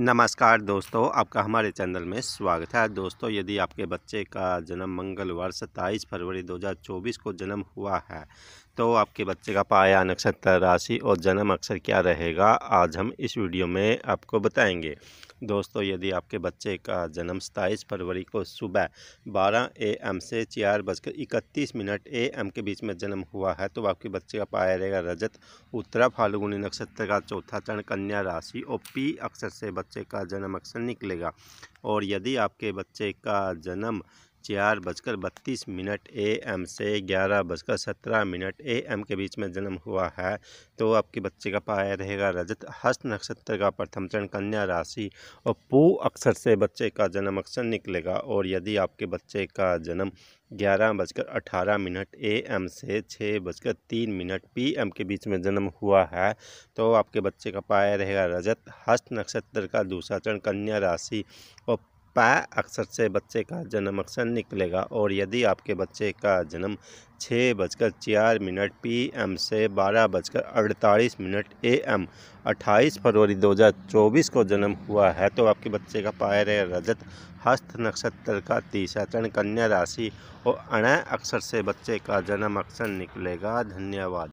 नमस्कार दोस्तों आपका हमारे चैनल में स्वागत है दोस्तों यदि आपके बच्चे का जन्म मंगलवार सत्ताईस फरवरी 2024 को जन्म हुआ है तो आपके बच्चे का पाया नक्षत्र राशि और जन्म अक्षर क्या रहेगा आज हम इस वीडियो में आपको बताएंगे दोस्तों यदि आपके बच्चे का जन्म सताईस फरवरी को सुबह 12 एम से चार बजकर इकतीस मिनट ए एम के बीच में जन्म हुआ है तो आपके बच्चे का पाया रहेगा रजत उत्तरा फाल्गुनी नक्षत्र का चौथा चरण कन्या राशि और पी अक्षर से बच्चे का जन्म अक्षर निकलेगा और यदि आपके बच्चे का जन्म चार बजकर बत्तीस मिनट ए एम से ग्यारह बजकर सत्रह मिनट ए एम के बीच में जन्म हुआ है तो आपके बच्चे का पाया रहेगा रजत हस्त नक्षत्र का प्रथम चरण कन्या राशि और पू अक्षर से बच्चे का जन्म अक्षर निकलेगा और यदि आपके बच्चे का जन्म ग्यारह बजकर अठारह मिनट ए एम से छः बजकर तीन मिनट पी एम के बीच में जन्म हुआ है तो आपके बच्चे का पाया रहेगा रजत हस्त नक्षत्र का दूसरा चरण कन्या राशि और पाए अक्षर से बच्चे का जन्म अक्सर निकलेगा और यदि आपके बच्चे का जन्म छः बजकर चार मिनट पी एम से बारह बजकर अड़तालीस मिनट ए एम अट्ठाईस फरवरी 2024 को जन्म हुआ है तो आपके बच्चे का रहे रजत हस्त नक्षत्र का तीसरा चरण कन्या राशि और अणय अक्षर से बच्चे का जन्म अक्सर निकलेगा धन्यवाद